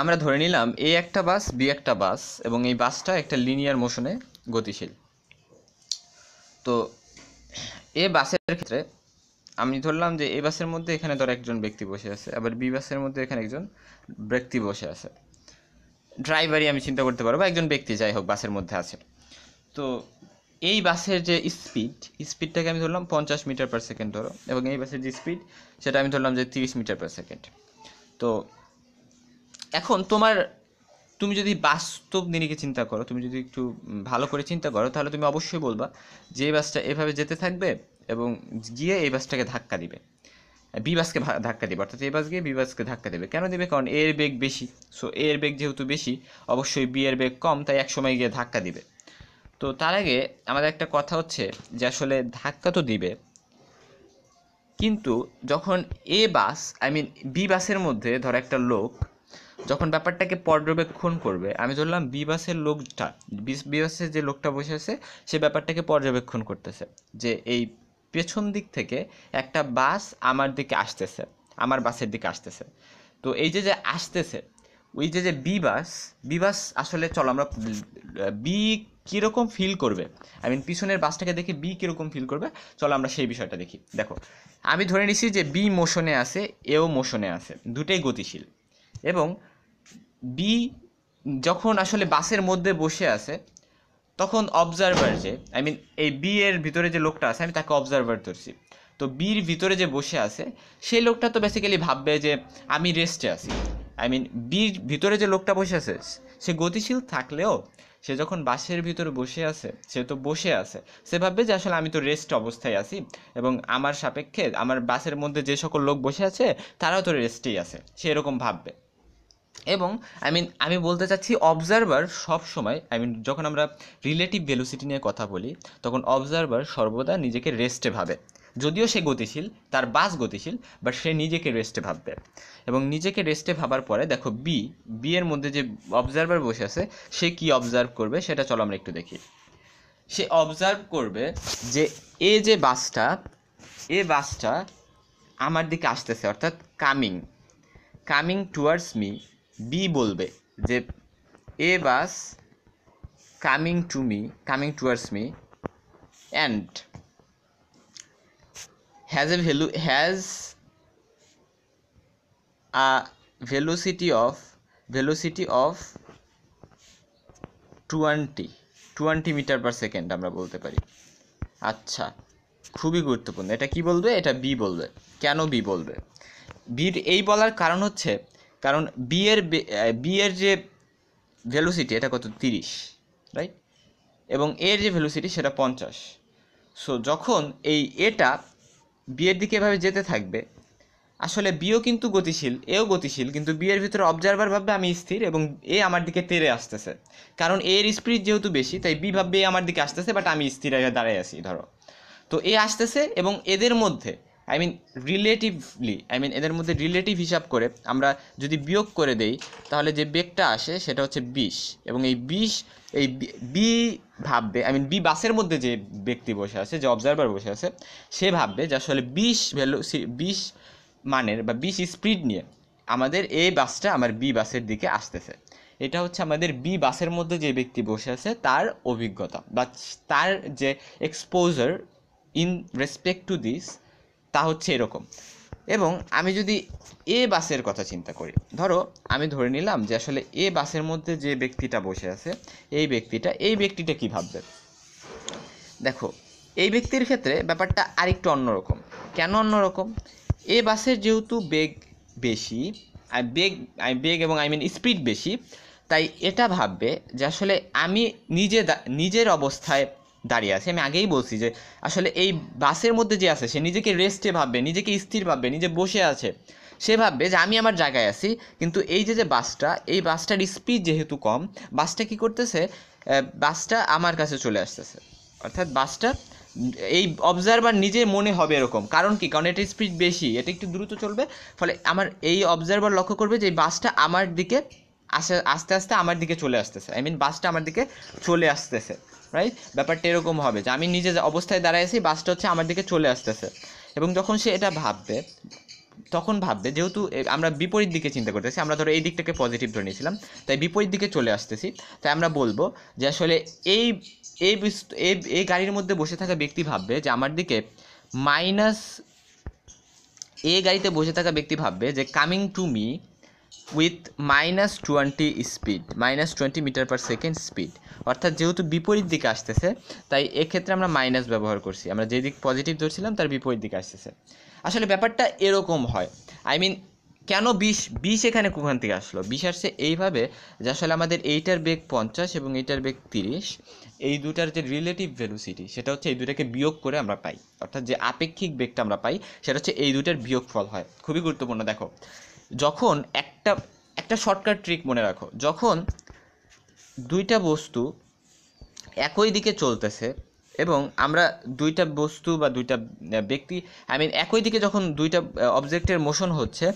আমরা ধরে নিলাম এই একটা বাস বি একটা বাস এবং এই বাসটা একটা লিনিয়ার মোশনে গতিশীল তো এ বাসের ক্ষেত্রে আমি ধরলাম যে এ বাসের মধ্যে এখানে ধর একজন ব্যক্তি বসে আছে আবার বি বাসের মধ্যে এখানে একজন ব্যক্তি বসে আছে ড্রাইভারই আমি চিন্তা করতে পারবো একজন ব্যক্তি যাই হোক বাসের মধ্যে আছে তো এই বাসের যে স্পিড স্পিডটাকে আমি ধরলাম পঞ্চাশ মিটার পার সেকেন্ড ধরো এবং এই বাসের যে স্পিড সেটা আমি ধরলাম যে তিরিশ মিটার পার সেকেন্ড তো এখন তোমার তুমি যদি বাস্তব নিরিখে চিন্তা করো তুমি যদি একটু ভালো করে চিন্তা করো তাহলে তুমি অবশ্যই বলবা যে এই বাসটা এভাবে যেতে থাকবে এবং গিয়ে এই বাসটাকে ধাক্কা দিবে বি বাসকে ধাক্কা দেবে অর্থাৎ এ বাস গিয়ে বি বাসকে ধাক্কা দেবে কেন দেবে কারণ এর বেগ বেশি সো এর বেগ যেহেতু বেশি অবশ্যই বি এর বেগ কম তাই একসময় গিয়ে ধাক্কা দিবে তো তার আগে আমাদের একটা কথা হচ্ছে যে আসলে ধাক্কা তো দিবে কিন্তু যখন এ বাস আই মিন বি বাসের মধ্যে ধর একটা লোক যখন ব্যাপারটাকে পর্যবেক্ষণ করবে আমি ধরলাম বি বাসের লোকটা বি যে লোকটা বসে আছে সে ব্যাপারটাকে পর্যবেক্ষণ করতেছে যে এই পেছন দিক থেকে একটা বাস আমার দিকে আসতেছে আমার বাসের দিকে আসতেছে তো এই যে যে আসতেছে ওই যে যে বি বাস বি বাস আসলে চলো আমরা বি কীরকম ফিল করবে আই মিন পিছনের বাসটাকে দেখে বি কীরকম ফিল করবে চলো আমরা সেই বিষয়টা দেখি দেখো আমি ধরে নিছি যে বি মোশনে আছে এও মোশনে আছে দুটোই গতিশীল এবং বি যখন আসলে বাসের মধ্যে বসে আছে তখন অবজারভার যে আই মিন এই বি এর ভিতরে যে লোকটা আছে আমি তাকে অবজারভার ধরছি তো বির ভিতরে যে বসে আছে সেই লোকটা তো বেসিক্যালি ভাববে যে আমি রেস্টে আছি আই মিন বির ভিতরে যে লোকটা বসে আছে সে গতিশীল থাকলেও সে যখন বাসের ভিতরে বসে আছে সে তো বসে আছে সে ভাববে যে আসলে আমি তো রেস্ট অবস্থায় আছি এবং আমার সাপেক্ষে আমার বাসের মধ্যে যে সকল লোক বসে আছে তারাও তো রেস্টেই আছে সে এরকম ভাববে এবং আই মিন আমি বলতে চাচ্ছি অবজারভার সব সময় আই মিন যখন আমরা রিলেটিভ ভেলোসিটি নিয়ে কথা বলি তখন অবজারভার সর্বদা নিজেকে রেস্টে ভাবে যদিও সে গতিশীল তার বাস গতিশীল বাট সে নিজেকে রেস্টে ভাববে এবং নিজেকে রেস্টে ভাবার পরে দেখো বি বি এর মধ্যে যে অবজারভার বসে আছে সে কি অবজার্ভ করবে সেটা চলো আমরা একটু দেখি সে অবজার্ভ করবে যে এ যে বাসটা এ বাসটা আমার দিকে আসতেছে অর্থাৎ coming coming towards me B বলবে যে a bus coming to me coming towards me and has a value has a velocity of velocity of twenty twenty metre per second আমরা বলতে পারি আচ্ছা খুবই গুরুত্বপূর্ণ এটা কি বলবে এটা বি বলবে কেন বি বলবে বির এই বলার কারণ হচ্ছে কারণ বি এর বি এর যে ভ্যালুসিটি এটা কত তিরিশ রাইট এবং এর যে ভ্যালুসিটি সেটা পঞ্চাশ সো যখন এই এটা বিয়ের দিকে এভাবে যেতে থাকবে আসলে বিও কিন্তু গতিশীল এও গতিশীল কিন্তু বিয়ের ভিতরে অবজারভার ভাববে আমি স্থির এবং এ আমার দিকে তেরে আসতেছে কারণ এর স্পিড যেহেতু বেশি তাই বি ভাববে আমার দিকে আসতেছে বাট আমি স্থির দাঁড়িয়ে আছি ধরো তো এ আসতেছে এবং এদের মধ্যে I mean relatively I mean এদের মধ্যে রিলেটিভ হিসাব করে আমরা যদি বিয়োগ করে দেই তাহলে যে বেগটা আসে সেটা হচ্ছে বিষ এবং এই বিষ এই বি ভাববে আই মিন বি বাসের মধ্যে যে ব্যক্তি বসে আছে যে অবজারভার বসে আছে সে ভাববে যে আসলে বিষ ভ্যালু বিষ মানের বা বিষ স্পিড নিয়ে আমাদের এ বাসটা আমার বি বাসের দিকে আসতেছে এটা হচ্ছে আমাদের বি বাসের মধ্যে যে ব্যক্তি বসে আছে তার অভিজ্ঞতা বা তার যে exposure in respect to this তা হচ্ছে এরকম এবং আমি যদি এ বাসের কথা চিন্তা করি ধরো আমি ধরে নিলাম যে আসলে এ বাসের মধ্যে যে ব্যক্তিটা বসে আছে এই ব্যক্তিটা এই ব্যক্তিটা কী ভাববে দেখো এই ব্যক্তির ক্ষেত্রে ব্যাপারটা আরেকটু অন্যরকম কেন অন্যরকম এ বাসের যেহেতু বেগ বেশি আর বেগ বেগ এবং আই মিন স্পিড বেশি তাই এটা ভাববে যে আসলে আমি নিজে নিজের অবস্থায় দাঁড়িয়ে আছে আমি আগেই বলছি যে আসলে এই বাসের মধ্যে যে আছে সে নিজেকে রেস্টে ভাববে নিজেকে স্থির ভাববে নিজে বসে আছে সে ভাববে যে আমি আমার জায়গায় আছি কিন্তু এই যে যে বাসটা এই বাসটার স্পিড যেহেতু কম বাসটা কি করতেছে বাসটা আমার কাছে চলে আসতেছে অর্থাৎ বাসটা এই অবজারভার নিজে মনে হবে এরকম কারণ কি কারণ এটা স্পিড বেশি এটা একটু দ্রুত চলবে ফলে আমার এই অবজারভার লক্ষ্য করবে যে এই বাসটা আমার দিকে আসে আস্তে আস্তে আমার দিকে চলে আসতেছে আই মিন বাসটা আমার দিকে চলে আসতেছে রাইট ব্যাপারটা এরকম হবে যে আমি নিজে অবস্থায় দাঁড়ায় বাসটা হচ্ছে আমার দিকে চলে আসতেছে এবং যখন সে এটা ভাববে তখন ভাববে যেহেতু আমরা বিপরীত দিকে চিন্তা করতেছি আমরা ধরো এই দিকটাকে পজিটিভ ধরে নিয়েছিলাম তাই বিপরীত দিকে চলে আসতেছি তাই আমরা বলবো যে আসলে এই এই এই গাড়ির মধ্যে বসে থাকা ব্যক্তি ভাববে যে আমার দিকে মাইনাস এ গাড়িতে বসে থাকা ব্যক্তি ভাববে যে coming to me with minus twenty speed minus twenty metre per second speed অর্থাৎ যেহেতু বিপরীত দিকে আসতেছে তাই এক্ষেত্রে আমরা মাইনাস ব্যবহার করছি আমরা যেদিক পজিটিভ ধরছিলাম তার বিপরীত দিকে আসতেছে আসলে ব্যাপারটা এরকম হয় আই মিন কেন বিষ বিষ এখানে কোখান থেকে আসলো বিষ আসছে এইভাবে যে আসলে আমাদের এইটার বেগ পঞ্চাশ এবং এইটার বেগ তিরিশ এই দুটার যে রিলেটিভ ভ্যালুসিটি সেটা হচ্ছে এই দুটাকে বিয়োগ করে আমরা পাই অর্থাৎ যে আপেক্ষিক বেগটা আমরা পাই সেটা হচ্ছে এই দুটার বিয়োগফল হয় খুবই গুরুত্বপূর্ণ দেখো যখন একটা একটা শর্টকাট ট্রিক মনে রাখো যখন দুইটা বস্তু একই দিকে চলতেছে এবং আমরা দুইটা বস্তু বা দুইটা ব্যক্তি আই মিন একই দিকে যখন দুইটা অবজেক্টের মোশন হচ্ছে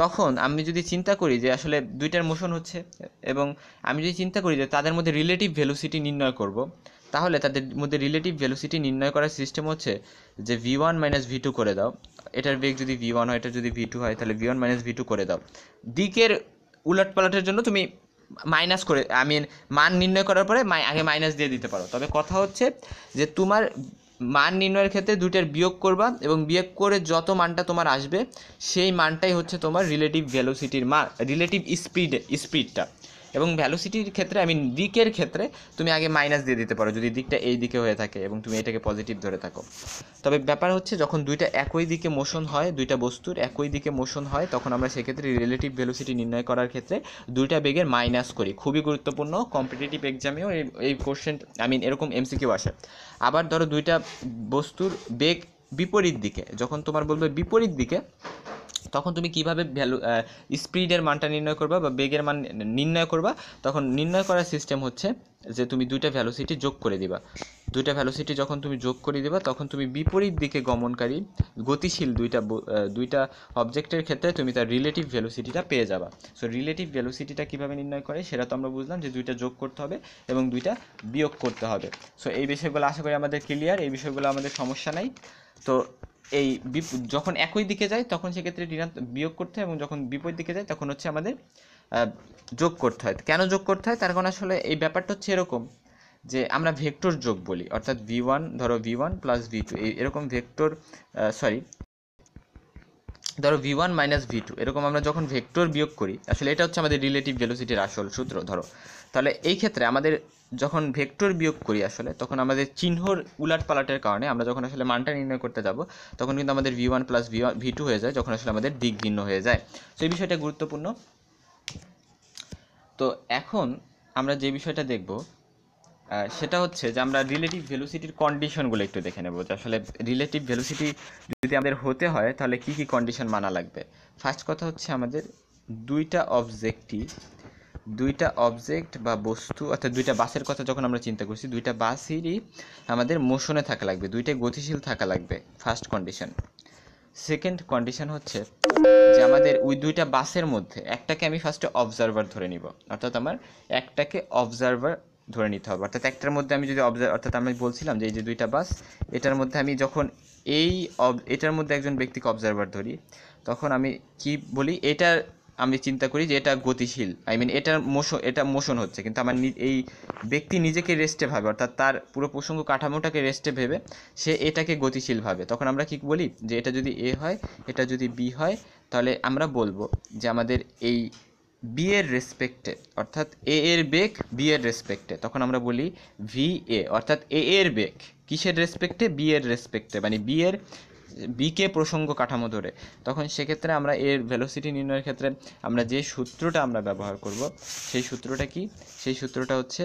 তখন আমি যদি চিন্তা করি যে আসলে দুইটার মোশন হচ্ছে এবং আমি যদি চিন্তা করি যে তাদের মধ্যে রিলেটিভ ভ্যালুসিটি নির্ণয় করব তাহলে তাদের মধ্যে রিলেটিভ ভ্যালুসিটি নির্ণয় করার সিস্টেম হচ্ছে যে V one minus V two করে দাও এটার বেগ যদি ভি ওয়ান হয় এটা যদি ভি টু হয় তাহলে V one minus V two করে দাও দিকের উলট পালাটের জন্য তুমি মাইনাস করে আই মান নির্ণয় করার পরে আগে মাইনাস দিয়ে দিতে পারো তবে কথা হচ্ছে যে তোমার মান নির্ণয়ের ক্ষেত্রে দুইটার বিয়োগ করবা এবং বিয়োগ করে যত মানটা তোমার আসবে সেই মানটাই হচ্ছে তোমার রিলেটিভ ভ্যালোসিটির মান রিলেটিভ স্পিড স্পিডটা এবং ভ্যালোসিটির ক্ষেত্রে আমি দিকের ক্ষেত্রে তুমি আগে মাইনাস দিয়ে দিতে পারো যদি দিকটা এই দিকে হয়ে থাকে এবং তুমি এটাকে পজিটিভ ধরে থাকো তবে ব্যাপার হচ্ছে যখন দুইটা একই দিকে মোশন হয় দুইটা বস্তুর একই দিকে মোশন হয় তখন আমরা সেক্ষেত্রে রিলেটিভ ভ্যালোসিটি নির্ণয় করার ক্ষেত্রে দুইটা বেগের মাইনাস করি খুবই গুরুত্বপূর্ণ কম্পিটিটিভ এক্সামেও এই এই কোশ্চেন আই মিন এরকম এমসিকিউ আসে আবার ধরো দুইটা বস্তুর বেগ বিপরীত দিকে যখন তোমার বলবে বিপরীত দিকে তখন তুমি কিভাবে ভ্যালু স্পিডের মানটা নির্ণয় করবা বা বেগের মান নির্ণয় করবা তখন নির্ণয় করার সিস্টেম হচ্ছে যে তুমি দুইটা ভ্যালোসিটি যোগ করে দিবা দুইটা ভ্যালোসিটি যখন তুমি যোগ করে দিবা তখন তুমি বিপরীত দিকে গমনকারী গতিশীল দুইটা দুইটা অবজেক্টের ক্ষেত্রে তুমি তার রিলেটিভ ভ্যালোসিটিটা পেয়ে যাবা সো রিলেটিভ ভ্যালোসিটিটা কীভাবে নির্ণয় করে সেটা তো আমরা বুঝলাম যে দুইটা যোগ করতে হবে এবং দুইটা বিয়োগ করতে হবে সো এই বিষয়গুলো আশা করি আমাদের ক্লিয়ার এই বিষয়গুলো আমাদের সমস্যা নাই তো এই যখন একই দিকে যায় তখন সেক্ষেত্রে বিয়োগ করতে হয় এবং যখন বিপরীত দিকে যায় তখন হচ্ছে আমাদের যোগ করতে হয় কেন যোগ করতে হয় তার কারণ আসলে এই ব্যাপারটা হচ্ছে এরকম যে আমরা ভেক্টর যোগ বলি অর্থাৎ ভি ওয়ান ধরো V one plus V two এরকম ভেক্টর সরি ধরো V one minus V two এরকম আমরা যখন ভেক্টর বিয়োগ করি আসলে এটা হচ্ছে আমাদের রিলেটিভ ভেলোসিটির আসল সূত্র ধরো তাহলে এই ক্ষেত্রে আমাদের যখন ভেক্টর বিয়োগ করি আসলে তখন আমাদের চিহ্নর উলাট পালাটের কারণে আমরা যখন আসলে মানটা নির্ণয় করতে যাব তখন কিন্তু আমাদের V one plus V V two হয়ে যায় যখন আসলে আমাদের দিক ভিন্ন হয়ে যায় তো এই বিষয়টা গুরুত্বপূর্ণ তো এখন আমরা যে বিষয়টা দেখব সেটা হচ্ছে যে আমরা রিলেটিভ ভেলোসিটির কন্ডিশনগুলো একটু দেখে নেব যে আসলে রিলেটিভ ভেলোসিটি যদি আমাদের হতে হয় তাহলে কি কি কন্ডিশন মানা লাগবে ফার্স্ট কথা হচ্ছে আমাদের দুইটা অবজেক্টই দুইটা অবজেক্ট বা বস্তু অর্থাৎ দুইটা বাসের কথা যখন আমরা চিন্তা করছি দুইটা বাসেরই আমাদের মোশনে থাকা লাগবে দুইটাই গতিশীল থাকা লাগবে ফার্স্ট কন্ডিশন সেকেন্ড কন্ডিশন হচ্ছে যে আমাদের ওই দুইটা বাসের মধ্যে একটাকে আমি ফার্স্টে অবজারভার ধরে নিব অর্থাৎ আমার একটাকে অবজারভার ধরে নিতে হবে অর্থাৎ একটার মধ্যে আমি যদি অবজার অর্থাৎ আমি বলছিলাম যে এই যে দুইটা বাস এটার মধ্যে আমি যখন এই এটার মধ্যে একজন ব্যক্তিকে অবজারভার ধরি তখন আমি কি বলি এটার আমি চিন্তা করি যে এটা গতিশীল আই মিন এটার মোশন এটা মোশন হচ্ছে কিন্তু আমার এই ব্যক্তি নিজেকে রেস্টে ভাবে অর্থাৎ তার পুরো প্রসঙ্গ কাঠামোটাকে রেস্টে ভেবে সে এটাকে গতিশীল ভাবে তখন আমরা কি বলি যে এটা যদি এ হয় এটা যদি বি হয় তাহলে আমরা বলবো যে আমাদের এই বি এর রেসপেক্টে অর্থাৎ এ এর বেগ বি এর রেসপেক্টে তখন আমরা বলি ভি এ অর্থাৎ এ এর বেগ কিসের রেসপেক্টে বি এর রেসপেক্টে মানে বি এর বিকে প্রসঙ্গ কাঠামো ধরে তখন সেক্ষেত্রে আমরা এর ভেলোসিটি নির্ণয়ের ক্ষেত্রে আমরা যে সূত্রটা আমরা ব্যবহার করব সেই সূত্রটা কি সেই সূত্রটা হচ্ছে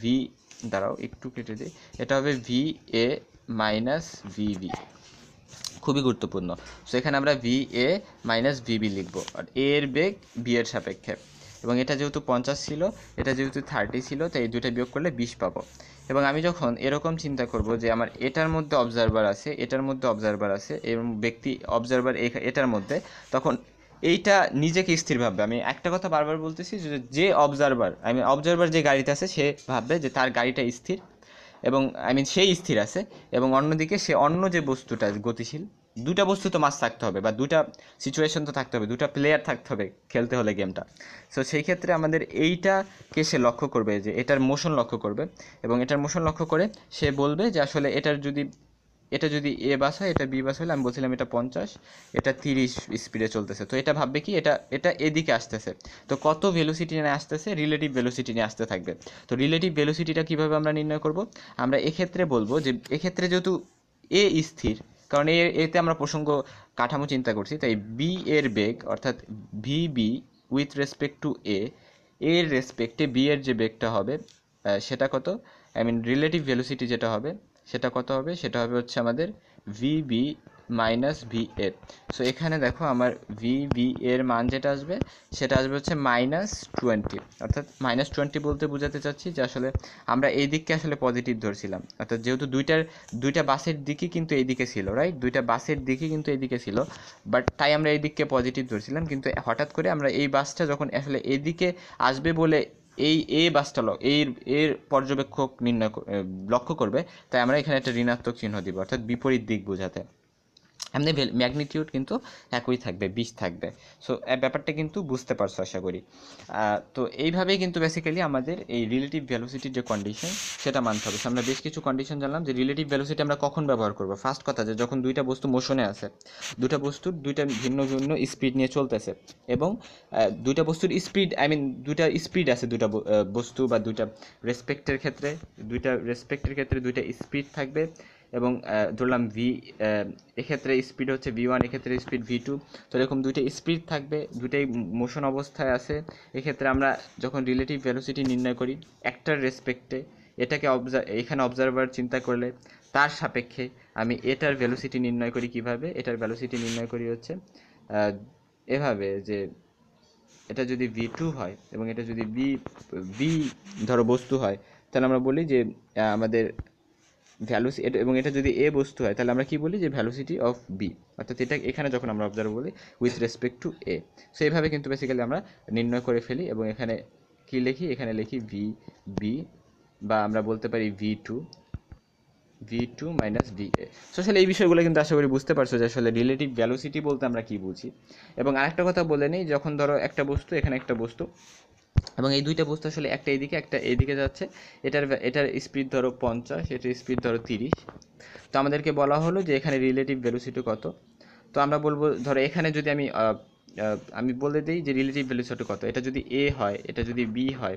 ভি দ্বারাও একটু কেটে দিই এটা হবে ভি এ মাইনাস ভিভি খুবই গুরুত্বপূর্ণ সো এখানে আমরা ভি এ মাইনাস ভিবি লিখবো আর এ এর বেগ বি এর সাপেক্ষে এবং এটা যেহেতু পঞ্চাশ ছিল এটা যেহেতু থার্টি ছিল তাই এই দুটা বিয়োগ করলে বিশ পাবো এবং আমি যখন এরকম চিন্তা করব যে আমার এটার মধ্যে অবজারভার আছে এটার মধ্যে অবজারভার আছে এবং ব্যক্তি অবজারভার এটার মধ্যে তখন এইটা নিজেকে স্থির ভাববে আমি একটা কথা বারবার বলতেছি যে অবজারভার আমি অবজারভার যে গাড়িতে আছে সে ভাববে যে তার গাড়িটা স্থির এবং আই মিন সেই স্থির আছে এবং অন্যদিকে সে অন্য যে বস্তুটা গতিশীল দুটা বস্তু তো মাছ থাকতে হবে বা দুটা সিচুয়েশন তো থাকতে হবে দুটা প্লেয়ার থাকতে হবে খেলতে হলে গেমটা সো সেই ক্ষেত্রে আমাদের এইটাকে সে লক্ষ্য করবে যে এটার মোশন লক্ষ্য করবে এবং এটার মোশন লক্ষ্য করে সে বলবে যে আসলে এটার যদি এটা যদি এ বাস হয় এটা বি বাস হলে আমি বলছিলাম এটা পঞ্চাশ এটা তিরিশ স্পিডে চলতেছে তো এটা ভাববে কি এটা এটা এদিকে আসতেছে তো কত ভেলোসিটি নিয়ে আসতেছে রিলেটিভ ভেলোসিটি নিয়ে আসতে থাকবে তো রিলেটিভ ভেলোসিটিটা কীভাবে আমরা নির্ণয় করব আমরা এক্ষেত্রে বলবো যে এক্ষেত্রে যেহেতু এ স্থির কারণ এর এতে আমরা প্রসঙ্গ কাঠামো চিন্তা করছি তাই বি এর বেগ অর্থাৎ V B with respect to A এর রেসপেক্টে বি এর যে বেগটা হবে সেটা কত আই মিন রিলেটিভ ভেলোসিটি যেটা হবে সেটা কত হবে সেটা হবে হচ্ছে আমাদের V B minus V A so এখানে দেখো আমার ভি ভি এর মান যেটা আসবে সেটা আসবে হচ্ছে মাইনাস টোয়েন্টি অর্থাৎ মাইনাস টোয়েন্টি বলতে বোঝাতে চাচ্ছি যে আসলে আমরা এই দিককে আসলে পজিটিভ ধরছিলাম অর্থাৎ যেহেতু দুইটার দুইটা বাসের দিকই কিন্তু এই ছিল রাইট দুইটা বাসের দিকই কিন্তু এই ছিল বাট তাই আমরা এই দিককে পজিটিভ ধরছিলাম কিন্তু হঠাৎ করে আমরা এই বাসটা যখন আসলে এদিকে আসবে বলে এই এ বাসটা এই এর পর্যবেক্ষক নির্ণয় লক্ষ্য করবে তাই আমরা এখানে একটা ঋণাত্মক চিহ্ন দিব অর্থাৎ বিপরীত দিক বোঝাতে এমনি ম্যাগনিটিউড কিন্তু একই থাকবে বিশ থাকবে সো ব্যাপারটা কিন্তু বুঝতে পারছো আশা করি তো এইভাবেই কিন্তু বেসিক্যালি আমাদের এই রিলেটিভ ভ্যালোসিটির যে কন্ডিশন সেটা মানতে হবে আমরা বেশ কিছু কন্ডিশন জানলাম যে রিলেটিভ ভ্যালোসিটি আমরা কখন ব্যবহার করবো ফার্স্ট কথা যে যখন দুইটা বস্তু মোশনে আছে দুটা বস্তুর দুইটা ভিন্ন ভিন্ন স্পিড নিয়ে চলতেছে এবং দুইটা বস্তুর স্পিড আই মিন দুইটা স্পিড আছে দুইটা বস্তু বা দুইটা রেসপেক্টের ক্ষেত্রে দুইটা রেসপেক্টের ক্ষেত্রে দুইটা স্পিড থাকবে এবং ধরলাম ভি এক্ষেত্রে স্পিড হচ্ছে ভি ওয়ান এক্ষেত্রে স্পিড ভি টু তো এরকম দুইটা স্পিড থাকবে দুইটাই মোশন অবস্থায় আছে এক্ষেত্রে আমরা যখন রিলেটিভ ভ্যালোসিটি নির্ণয় করি একটার রেসপেক্টে এটাকে অবজার এখানে অবজারভার চিন্তা করলে তার সাপেক্ষে আমি এটার ভ্যালোসিটি নির্ণয় করি কিভাবে এটার ভ্যালোসিটি নির্ণয় করি হচ্ছে এভাবে যে এটা যদি ভি টু হয় এবং এটা যদি বি বি ধরো বস্তু হয় তাহলে আমরা বলি যে আমাদের ভ্যালুসি এবং এটা যদি এ বস্তু হয় তাহলে আমরা কি বলি যে ভ্যালুসিটি অফ বি অর্থাৎ এটা এখানে যখন আমরা অবজার্ভ বলি with respect to A so এইভাবে কিন্তু বেসিক্যালি আমরা নির্ণয় করে ফেলি এবং এখানে কি লিখি এখানে লিখি ভি বি বা আমরা বলতে পারি V two V two minus V A so আসলে এই বিষয়গুলো কিন্তু আশা করি বুঝতে পারছো যে আসলে রিলেটিভ ভ্যালোসিটি বলতে আমরা কী বুঝি এবং আরেকটা কথা বলে নিই যখন ধরো একটা বস্তু এখানে একটা বস্তু এবং এই দুইটা বস্তু আসলে একটা এদিকে একটা এদিকে যাচ্ছে এটার এটার স্পিড ধরো পঞ্চাশ এটার স্পিড ধরো তিরিশ তো আমাদেরকে বলা হলো যে এখানে রিলেটিভ ভ্যালুসিটি কত তো আমরা বলবো ধরো এখানে যদি আমি আমি বলে দিই যে রিলেটিভ ভ্যালুসিটি কত এটা যদি এ হয় এটা যদি বি হয়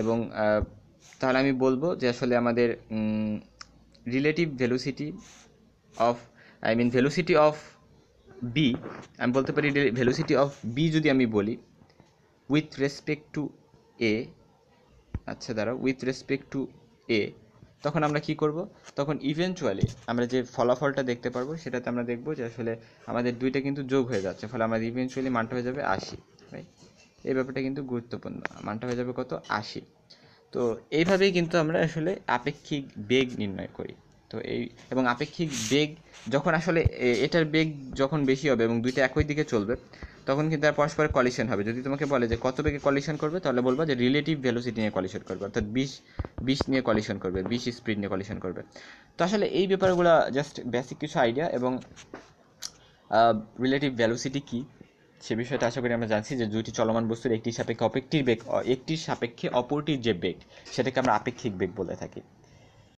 এবং তাহলে আমি বলবো যে আসলে আমাদের relative velocity of I mean velocity of B আমি বলতে পারি ভ্যালুসিটি অফ বি যদি আমি বলি উইথ রেসপেক্ট টু এ আচ্ছা দাঁড়াও উইথ রেসপেক্ট টু এ তখন আমরা কি করব তখন ইভেন্চুয়ালি আমরা যে ফলাফলটা দেখতে পারবো সেটাতে আমরা দেখব যে আসলে আমাদের দুইটা কিন্তু যোগ হয়ে যাচ্ছে ফলে আমাদের ইভেন্চুয়ালি মানটা হয়ে যাবে আশি রাইট এই ব্যাপারটা কিন্তু গুরুত্বপূর্ণ মানটা হয়ে যাবে কত আশি তো এইভাবেই কিন্তু আমরা আসলে আপেক্ষিক বেগ নির্ণয় করি তো এই এবং আপেক্ষিক বেগ যখন আসলে এটার বেগ যখন বেশি হবে এবং দুইটা একই দিকে চলবে তখন কিন্তু আর পরস্পরের কলিশন হবে যদি তোমাকে বলে যে কত বেগে কলিশন করবে তাহলে বলবো যে রিলেটিভ ভেলোসিটি নিয়ে কলিশন করবে অর্থাৎ বিশ বিশ নিয়ে কলিশন করবে বিশ স্পিড নিয়ে কলিশন করবে তো আসলে এই ব্যাপারগুলো জাস্ট বেসিক কিছু আইডিয়া এবং রিলেটিভ ভ্যালুসিটি কী সে বিষয়টা আশা করি আমরা জানছি যে দুইটি চলমান বস্তুর একটির সাপেক্ষে অপেক্ষির বেগ একটির সাপেক্ষে অপরটির যে বেগ সেটাকে আমরা আপেক্ষিক বেগ বলে থাকি